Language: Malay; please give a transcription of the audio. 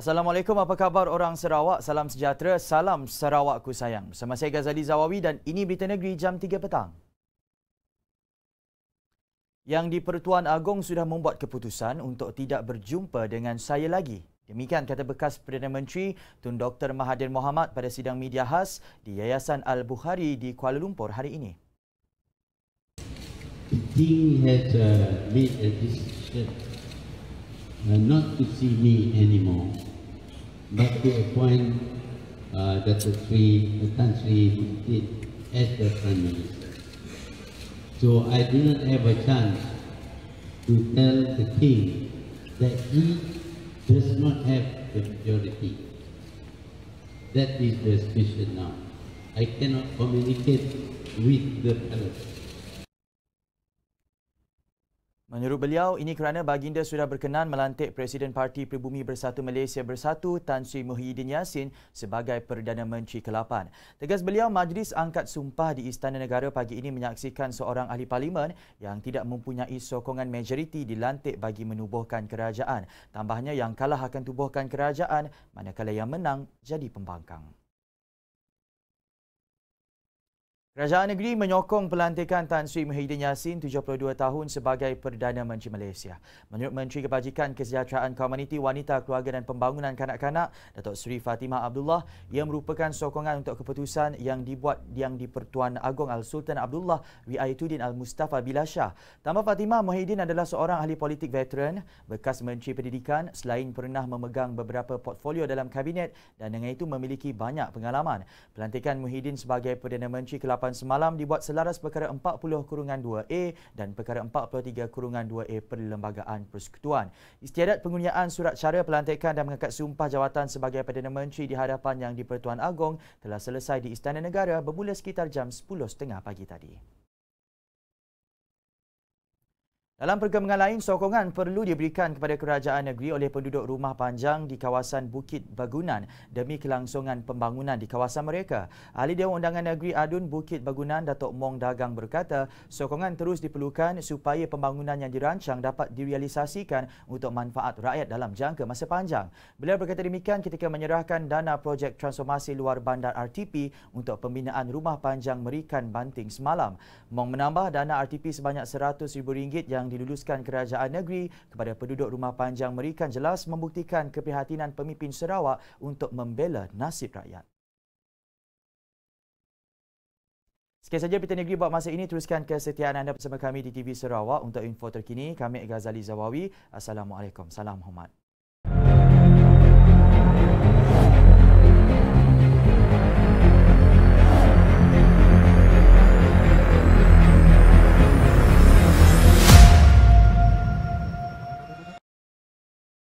Assalamualaikum, apa khabar orang Sarawak? Salam sejahtera, salam Sarawak ku sayang. Bersama saya Ghazali Zawawi dan ini Berita Negeri jam 3 petang. Yang di-Pertuan Agong sudah membuat keputusan untuk tidak berjumpa dengan saya lagi. Demikian kata bekas Perdana Menteri Tun Dr. Mahathir Mohamad pada sidang media khas di Yayasan Al-Bukhari di Kuala Lumpur hari ini. The king has uh, made a decision uh, not to see me anymore not to appoint uh, Dr. Sri Tan Sri Muntit as the Prime Minister. So I do not have a chance to tell the King that he does not have the majority. That is the situation now. I cannot communicate with the palace. Menurut beliau, ini kerana baginda sudah berkenan melantik Presiden Parti Pribumi Bersatu Malaysia Bersatu Tan Sri Muhyiddin Yassin sebagai Perdana Menteri ke-8. Tegas beliau, Majlis Angkat Sumpah di Istana Negara pagi ini menyaksikan seorang ahli parlimen yang tidak mempunyai sokongan majoriti dilantik bagi menubuhkan kerajaan. Tambahnya yang kalah akan tubuhkan kerajaan, manakala yang menang jadi pembangkang. Kerajaan negeri menyokong pelantikan Tan Sri Muhyiddin Yassin 72 tahun sebagai Perdana Menteri Malaysia. Menurut Menteri Kebajikan Kesejahteraan Komuniti Wanita Keluarga dan Pembangunan Kanak-kanak, Datuk Sri Fatimah Abdullah, ia merupakan sokongan untuk keputusan yang dibuat yang di-Pertuan Agong Al-Sultan Abdullah Riayatuddin Al-Mustafa Bilashah. Tambah Fatimah Muhyiddin adalah seorang ahli politik veteran, bekas Menteri Pendidikan selain pernah memegang beberapa portfolio dalam kabinet dan dengan itu memiliki banyak pengalaman. Pelantikan Muhyiddin sebagai Perdana Menteri ke-8 penetapan semalam dibuat selaras perkara 40-2A dan perkara 43-2A Perlembagaan Persekutuan. Istiadat penggunaan surat cara pelantikan dan mengangkat sumpah jawatan sebagai Perdana Menteri di hadapan Yang di-Pertuan Agong telah selesai di Istana Negara bermula sekitar jam 10.30 pagi tadi. Dalam perkembangan lain, sokongan perlu diberikan kepada kerajaan negeri oleh penduduk rumah panjang di kawasan Bukit Bagunan demi kelangsungan pembangunan di kawasan mereka. Ahli Dewan Undangan Negeri Adun Bukit Bagunan, Datuk Mong Dagang berkata, sokongan terus diperlukan supaya pembangunan yang dirancang dapat direalisasikan untuk manfaat rakyat dalam jangka masa panjang. Beliau berkata demikian ketika menyerahkan dana projek transformasi luar bandar RTP untuk pembinaan rumah panjang Merikan Banting semalam. Mong menambah dana RTP sebanyak RM100,000 yang yang diluluskan kerajaan negeri kepada penduduk rumah panjang Merikan jelas membuktikan keprihatinan pemimpin Sarawak untuk membela nasib rakyat. Sekian saja Pita Negeri buat masa ini. Teruskan kesetiaan anda bersama kami di TV Sarawak. Untuk info terkini, kami Ghazali Zawawi. Assalamualaikum. Salam hormat.